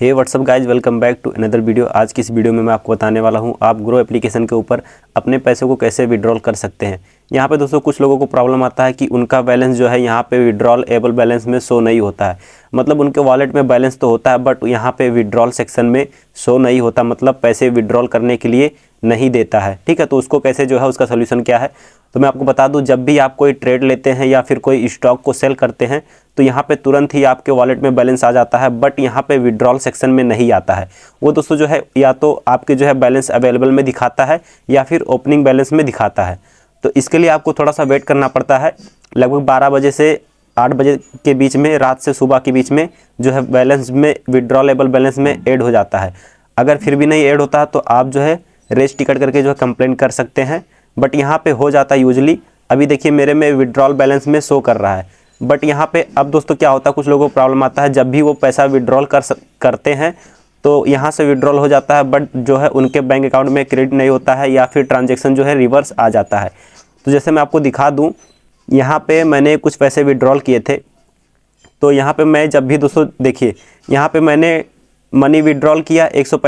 hey what's up guys welcome back to another video आज की इस वीडियो में मैं आपको बताने वाला हूं आप ग्रो एप्लीकेशन के ऊपर अपने पैसों को कैसे विड्रॉल कर सकते हैं यहाँ पे दोस्तों कुछ लोगों को प्रॉब्लम आता है कि उनका बैलेंस जो है यहाँ पे विड्रॉल एबल बैलेंस में शो नहीं होता है मतलब उनके वॉलेट में बैलेंस तो होता है बट यहाँ पे विड्रॉल सेक्शन में शो नहीं होता मतलब पैसे विड्रॉल करने के लिए नहीं देता है ठीक है तो उसको कैसे जो है उसका सोल्यूशन क्या है तो मैं आपको बता दूं जब भी आप कोई ट्रेड लेते हैं या फिर कोई स्टॉक को सेल करते हैं तो यहाँ पे तुरंत ही आपके वॉलेट में बैलेंस आ जाता है बट यहाँ पे विड्रॉल सेक्शन में नहीं आता है वो दोस्तों जो है या तो आपके जो है बैलेंस अवेलेबल में दिखाता है या फिर ओपनिंग बैलेंस में दिखाता है तो इसके लिए आपको थोड़ा सा वेट करना पड़ता है लगभग बारह बजे से आठ बजे के बीच में रात से सुबह के बीच में जो है बैलेंस में विड्रॉलेबल बैलेंस में एड हो जाता है अगर फिर भी नहीं ऐड होता है तो आप जो है रेस टिकट करके जो है कंप्लेंट कर सकते हैं बट यहाँ पे हो जाता है यूजली अभी देखिए मेरे में विड्रॉल बैलेंस में शो कर रहा है बट यहाँ पे अब दोस्तों क्या होता है कुछ लोगों को प्रॉब्लम आता है जब भी वो पैसा विड्रॉल कर करते हैं तो यहाँ से विड्रॉल हो जाता है बट जो है उनके बैंक अकाउंट में क्रेडिट नहीं होता है या फिर ट्रांजेक्शन जो है रिवर्स आ जाता है तो जैसे मैं आपको दिखा दूँ यहाँ पर मैंने कुछ पैसे विड्रॉल किए थे तो यहाँ पर मैं जब भी दोस्तों देखिए यहाँ पर मैंने मनी विड्रॉल किया एक सौ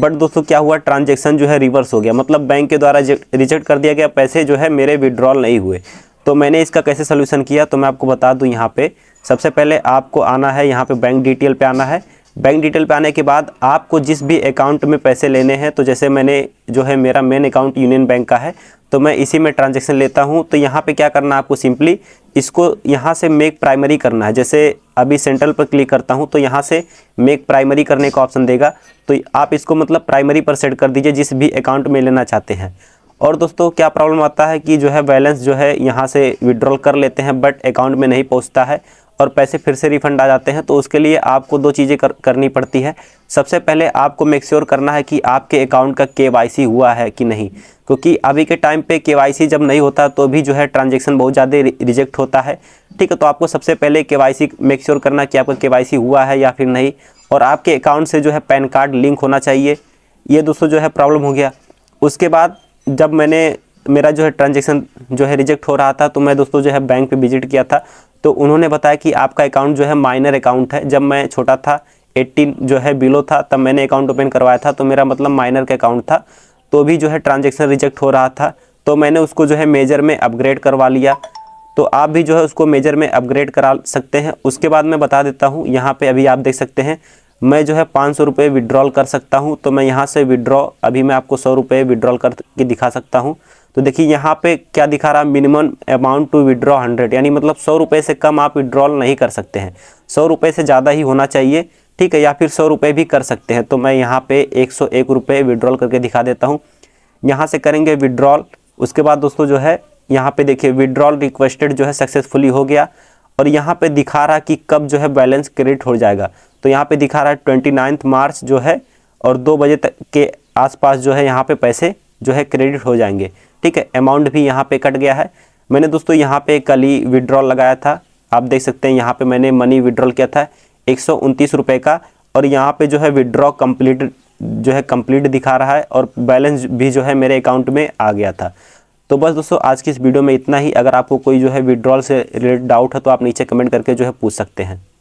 बट दोस्तों क्या हुआ ट्रांजेक्शन जो है रिवर्स हो गया मतलब बैंक के द्वारा रिजेक्ट कर दिया गया पैसे जो है मेरे विड्रॉल नहीं हुए तो मैंने इसका कैसे सोल्यूशन किया तो मैं आपको बता दूँ यहाँ पर सबसे पहले आपको आना है यहाँ पे बैंक डिटेल पर आना है बैंक डिटेल पे आने के बाद आपको जिस भी अकाउंट में पैसे लेने हैं तो जैसे मैंने जो है मेरा मेन अकाउंट यूनियन बैंक का है तो मैं इसी में ट्रांजेक्शन लेता हूँ तो यहाँ पर क्या करना है आपको सिंपली इसको यहाँ से मेक प्राइमरी करना है जैसे अभी सेंट्रल पर क्लिक करता हूँ तो यहाँ से मेक प्राइमरी करने का ऑप्शन देगा तो आप इसको मतलब प्राइमरी पर सेट कर दीजिए जिस भी अकाउंट में लेना चाहते हैं और दोस्तों क्या प्रॉब्लम आता है कि जो है बैलेंस जो है यहाँ से विड्रॉल कर लेते हैं बट अकाउंट में नहीं पहुँचता है और पैसे फिर से रिफंड आ जाते हैं तो उसके लिए आपको दो चीज़ें कर, करनी पड़ती है सबसे पहले आपको मेकश्योर करना है कि आपके अकाउंट का के हुआ है कि नहीं क्योंकि अभी के टाइम पे के जब नहीं होता तो भी जो है ट्रांजेक्शन बहुत ज़्यादा रिजेक्ट होता है ठीक है तो आपको सबसे पहले के वाई सी मेकश्योर करना कि आपका के हुआ है या फिर नहीं और आपके अकाउंट से जो है पैन कार्ड लिंक होना चाहिए ये दोस्तों जो है प्रॉब्लम हो गया उसके बाद जब मैंने मेरा जो है ट्रांजेक्शन जो है रिजेक्ट हो रहा था तो मैं दोस्तों जो है बैंक पे विजिट किया था तो उन्होंने बताया कि आपका अकाउंट जो है माइनर अकाउंट है जब मैं छोटा था 18 जो है बिलो था तब मैंने अकाउंट ओपन करवाया था तो मेरा मतलब माइनर का अकाउंट था तो भी जो है ट्रांजेक्शन रिजेक्ट हो रहा था तो मैंने उसको जो है मेजर में अपग्रेड करवा लिया तो आप भी जो है उसको मेजर में अपग्रेड करा सकते हैं उसके बाद मैं बता देता हूँ यहाँ पर अभी आप देख सकते हैं मैं जो है पाँच सौ विड्रॉल कर सकता हूँ तो मैं यहाँ से विड्रॉ अभी मैं आपको सौ रुपये विड्रॉल करके दिखा सकता हूँ तो देखिए यहाँ पे क्या दिखा रहा है minimum amount to withdraw hundred यानी मतलब सौ रुपये से कम आप विड्रॉल नहीं कर सकते हैं सौ रुपये से ज़्यादा ही होना चाहिए ठीक है या फिर सौ रुपये भी कर सकते हैं तो मैं यहाँ पे एक सौ एक रुपये विड्रॉल करके दिखा देता हूँ यहाँ से करेंगे विड्रॉल उसके बाद दोस्तों जो है यहाँ पे देखिए विड्रॉल रिक्वेस्टेड जो है सक्सेसफुली हो गया और यहाँ पर दिखा रहा कि कब जो है बैलेंस क्रेडिट हो जाएगा तो यहाँ पर दिखा रहा है ट्वेंटी नाइन्थ मार्च जो है और दो बजे तक के आसपास जो है यहाँ पर पैसे जो है क्रेडिट हो जाएंगे ठीक है अमाउंट भी यहाँ पे कट गया है मैंने दोस्तों यहाँ पे कल ही विड्रॉल लगाया था आप देख सकते हैं यहाँ पे मैंने मनी विड्रॉल किया था एक रुपए का और यहाँ पे जो है विड्रॉ कंप्लीट जो है कंप्लीट दिखा रहा है और बैलेंस भी जो है मेरे अकाउंट में आ गया था तो बस दोस्तों आज की इस वीडियो में इतना ही अगर आपको कोई जो है विड्रॉल से रिलेटेड डाउट है तो आप नीचे कमेंट करके जो है पूछ सकते हैं